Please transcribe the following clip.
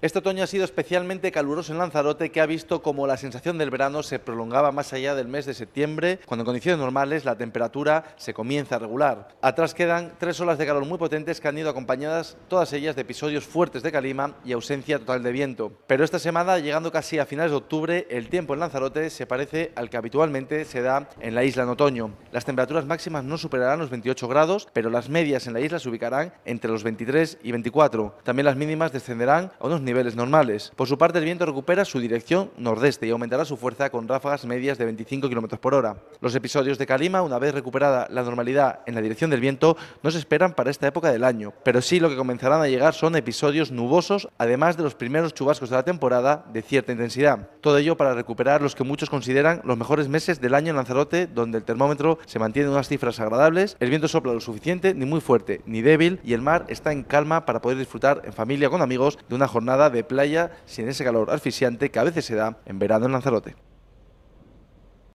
Este otoño ha sido especialmente caluroso en Lanzarote, que ha visto como la sensación del verano se prolongaba más allá del mes de septiembre, cuando en condiciones normales la temperatura se comienza a regular. Atrás quedan tres olas de calor muy potentes que han ido acompañadas todas ellas de episodios fuertes de calima y ausencia total de viento. Pero esta semana, llegando casi a finales de octubre, el tiempo en Lanzarote se parece al que habitualmente se da en la isla en otoño. Las temperaturas máximas no superarán los 28 grados, pero las medias en la isla se ubicarán entre los 23 y 24. También las mínimas descenderán a unos niveles normales. Por su parte, el viento recupera su dirección nordeste y aumentará su fuerza con ráfagas medias de 25 km por hora. Los episodios de Calima, una vez recuperada la normalidad en la dirección del viento, no se esperan para esta época del año, pero sí lo que comenzarán a llegar son episodios nubosos, además de los primeros chubascos de la temporada de cierta intensidad. Todo ello para recuperar los que muchos consideran los mejores meses del año en Lanzarote, donde el termómetro se mantiene en unas cifras agradables, el viento sopla lo suficiente, ni muy fuerte ni débil, y el mar está en calma para poder disfrutar en familia con amigos de una jornada de playa sin ese calor asfixiante que a veces se da en verano en Lanzarote.